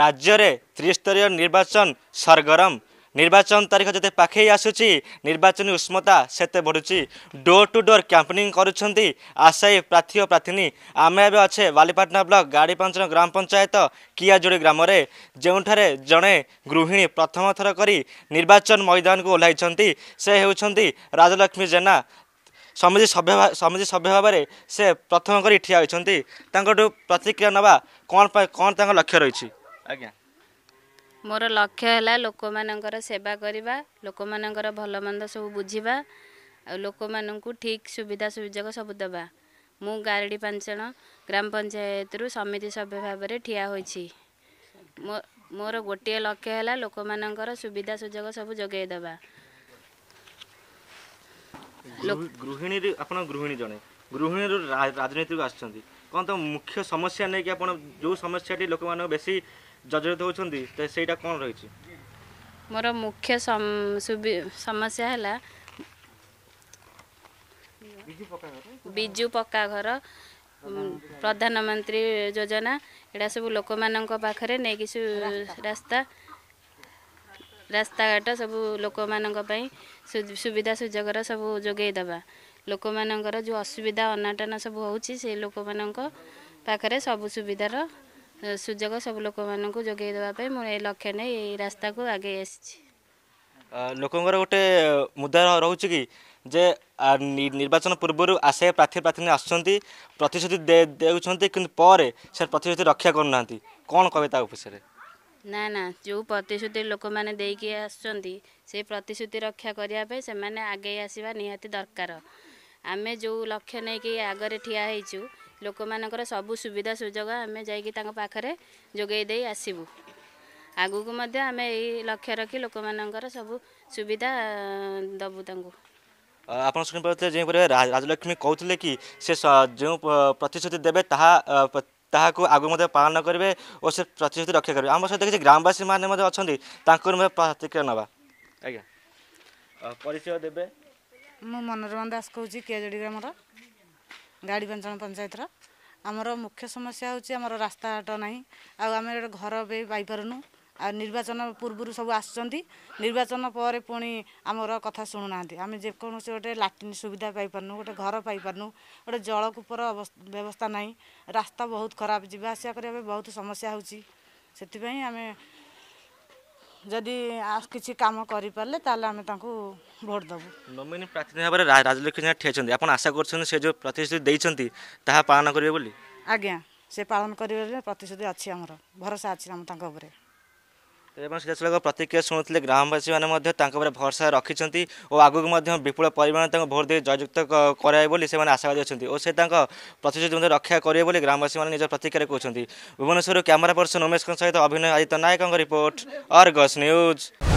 রাজ্যরে ত্রিস্তরীয় নির্বাচন সরগরম নির্বাচন তারিখ যেতে পাখেই আসুচি নির্বাচনী উষ্মতা সেতে বড়ুচি ডোর টু ডোর ক্যাম্পেনিং করছেন আশায়ী প্রার্থী ও প্রার্থিনী আমি এবে অছে বালিপাটনা ব্লক গাড়িপাঞ্চন গ্রাম পঞ্চায়েত কিয়াজোড়ি গ্রামে যেঠারে জনে গৃহিণী প্রথম থর করে নির্বাচন ময়দানকু ওহ্লাইছেন সে হচ্ছেন রাজলক্ষ্মী জেনা ସମିତି ସଭ୍ୟ ସମିତି ସଭ୍ୟ ଭାବରେ ସେ ପ୍ରଥମ କରି ଠିଆ ହୋଇଛନ୍ତି ତାଙ୍କଠୁ ପ୍ରତିକ୍ରିୟା ନେବା କ'ଣ କ'ଣ ତାଙ୍କ ଲକ୍ଷ୍ୟ ରହିଛି ଆଜ୍ଞା ମୋର ଲକ୍ଷ୍ୟ ହେଲା ଲୋକମାନଙ୍କର ସେବା କରିବା ଲୋକମାନଙ୍କର ଭଲମନ୍ଦ ସବୁ ବୁଝିବା ଆଉ ଲୋକମାନଙ୍କୁ ଠିକ୍ ସୁବିଧା ସୁଯୋଗ ସବୁ ଦେବା ମୁଁ ଗାରେଡ଼ି ପାଞ୍ଚଣ ଗ୍ରାମ ପଞ୍ଚାୟତରୁ ସମିତି ସଭ୍ୟ ଭାବରେ ଠିଆ ହୋଇଛି ମୋ ମୋର ଗୋଟିଏ ଲକ୍ଷ୍ୟ ହେଲା ଲୋକମାନଙ୍କର ସୁବିଧା ସୁଯୋଗ ସବୁ ଯୋଗାଇ ଦେବା ଗୃହିଣୀରୁ ଆପଣ ଗୃହିଣୀ ଜଣେ ଗୃହିଣୀରୁ ରାଜନୀତିକୁ ଆସିଛନ୍ତି କ'ଣ ତ ମୁଖ୍ୟ ସମସ୍ୟା ନେଇକି ଆପଣ ଯେଉଁ ସମସ୍ୟାଟି ଲୋକମାନଙ୍କୁ ବେଶୀ ଜର୍ଜରିତ ହେଉଛନ୍ତି ତ ସେଇଟା କ'ଣ ରହିଛି ମୋର ମୁଖ୍ୟ ସମସ୍ୟା ହେଲା ବିଜୁ ପକ୍କା ଘର ପ୍ରଧାନମନ୍ତ୍ରୀ ଯୋଜନା ଏଇଟା ସବୁ ଲୋକମାନଙ୍କ ପାଖରେ ନେଇକି ରାସ୍ତା ରାସ୍ତାଘାଟ ସବୁ ଲୋକମାନଙ୍କ ପାଇଁ ସୁବିଧା ସୁଯୋଗର ସବୁ ଯୋଗାଇ ଦେବା ଲୋକମାନଙ୍କର ଯେଉଁ ଅସୁବିଧା ଅନାଟନ ସବୁ ହେଉଛି ସେ ଲୋକମାନଙ୍କ ପାଖରେ ସବୁ ସୁବିଧାର ସୁଯୋଗ ସବୁ ଲୋକମାନଙ୍କୁ ଯୋଗାଇ ଦେବା ପାଇଁ ମୁଁ ଏ ଲକ୍ଷ୍ୟ ନେଇ ଏଇ ରାସ୍ତାକୁ ଆଗେଇ ଆସିଛି ଲୋକଙ୍କର ଗୋଟେ ମୁଦ୍ଦା ରହୁଛି କି ଯେ ନିର୍ବାଚନ ପୂର୍ବରୁ ଆଶା ପ୍ରାର୍ଥୀ ପ୍ରାର୍ଥିନୀ ଆସୁଛନ୍ତି ପ୍ରତିଶ୍ରୁତି ଦେଉଛନ୍ତି କିନ୍ତୁ ପରେ ସେ ପ୍ରତିଶ୍ରୁତି ରକ୍ଷା କରୁନାହାନ୍ତି କ'ଣ କହିବେ ତା ବିଷୟରେ ନା ନା ଯେଉଁ ପ୍ରତିଶ୍ରୁତି ଲୋକମାନେ ଦେଇକି ଆସୁଛନ୍ତି ସେ ପ୍ରତିଶ୍ରୁତି ରକ୍ଷା କରିବା ପାଇଁ ସେମାନେ ଆଗେଇ ଆସିବା ନିହାତି ଦରକାର ଆମେ ଯେଉଁ ଲକ୍ଷ୍ୟ ନେଇକି ଆଗରେ ଠିଆ ହେଇଛୁ ଲୋକମାନଙ୍କର ସବୁ ସୁବିଧା ସୁଯୋଗ ଆମେ ଯାଇକି ତାଙ୍କ ପାଖରେ ଯୋଗାଇ ଦେଇ ଆସିବୁ ଆଗକୁ ମଧ୍ୟ ଆମେ ଏଇ ଲକ୍ଷ୍ୟ ରଖି ଲୋକମାନଙ୍କର ସବୁ ସୁବିଧା ଦେବୁ ତାଙ୍କୁ ଆପଣ ଶୁଣିପାରୁଥିଲେ ଯେଉଁପରି ରାଜଲକ୍ଷ୍ମୀ କହୁଥିଲେ କି ସେ ଯେଉଁ ପ୍ରତିଶ୍ରୁତି ଦେବେ ତାହା ତାହାକୁ ଆଗକୁ ମଧ୍ୟ ପାଳନ କରିବେ ଓ ସେ ପ୍ରତିଶ୍ରୁତି ରକ୍ଷା କରିବେ ଆମ ସହିତ କିଛି ଗ୍ରାମବାସୀମାନେ ମଧ୍ୟ ଅଛନ୍ତି ତାଙ୍କୁ ମଧ୍ୟ ପ୍ରତିକ୍ରିୟା ନେବା ଆଜ୍ଞା ପରିଚୟ ଦେବେ ମୁଁ ମନୋରମା ଦାସ କହୁଛି କେଜଡ଼ି ଗ୍ରାମର ଗାଡ଼ି ପାଞ୍ଚଜଣ ପଞ୍ଚାୟତର ଆମର ମୁଖ୍ୟ ସମସ୍ୟା ହେଉଛି ଆମର ରାସ୍ତାଘାଟ ନାହିଁ ଆଉ ଆମେ ଗୋଟେ ଘର ବି ପାଇପାରୁନୁ ଆଉ ନିର୍ବାଚନ ପୂର୍ବରୁ ସବୁ ଆସୁଛନ୍ତି ନିର୍ବାଚନ ପରେ ପୁଣି ଆମର କଥା ଶୁଣୁନାହାନ୍ତି ଆମେ ଯେକୌଣସି ଗୋଟେ ଲାଟ୍ରିନ୍ ସୁବିଧା ପାଇପାରୁନୁ ଗୋଟେ ଘର ପାଇପାରୁନୁ ଗୋଟେ ଜଳକୂପର ବ୍ୟବସ୍ଥା ନାହିଁ ରାସ୍ତା ବହୁତ ଖରାପ ଯିବା ଆସିବା କରିବା ପାଇଁ ବହୁତ ସମସ୍ୟା ହେଉଛି ସେଥିପାଇଁ ଆମେ ଯଦି କିଛି କାମ କରିପାରିଲେ ତାହେଲେ ଆମେ ତାଙ୍କୁ ଭୋଟ ଦେବୁ ନୋମିନୀ ପ୍ରାର୍ଥୀ ଭାବରେ ରାଜଲକ୍ଷ୍ମୀ ଜେନା ଠିଆ ଅଛନ୍ତି ଆପଣ ଆଶା କରୁଛନ୍ତି ସେ ଯେଉଁ ପ୍ରତିଶ୍ରୁତି ଦେଇଛନ୍ତି ତାହା ପାଳନ କରିବେ ବୋଲି ଆଜ୍ଞା ସେ ପାଳନ କରିବେ ପ୍ରତିଶ୍ରୁତି ଅଛି ଆମର ଭରସା ଅଛି ଆମ ତାଙ୍କ ଉପରେ ତେବେ ସିଧାସଳଖ ପ୍ରତିକ୍ରିୟା ଶୁଣୁଥିଲେ ଗ୍ରାମବାସୀମାନେ ମଧ୍ୟ ତାଙ୍କ ଉପରେ ଭରସା ରଖିଛନ୍ତି ଓ ଆଗକୁ ମଧ୍ୟ ବିପୁଳ ପରିମାଣରେ ତାଙ୍କୁ ଭୋଟ ଦେଇ ଜୟଯୁକ୍ତ କରାଇବେ ବୋଲି ସେମାନେ ଆଶାବାଦୀ ଅଛନ୍ତି ଓ ସେ ତାଙ୍କ ପ୍ରତିଶ୍ରୁତି ମଧ୍ୟ ରକ୍ଷା କରିବେ ବୋଲି ଗ୍ରାମବାସୀମାନେ ନିଜ ପ୍ରତିକ୍ରିୟାରେ କହୁଛନ୍ତି ଭୁବନେଶ୍ୱରରୁ କ୍ୟାମେରା ପର୍ସନ ଉମେଶଙ୍କ ସହିତ ଅଭିନୟ ଆଦିତ୍ୟ ନାୟକଙ୍କ ରିପୋର୍ଟ ଅର୍ଗସ୍ ନ୍ୟୁଜ୍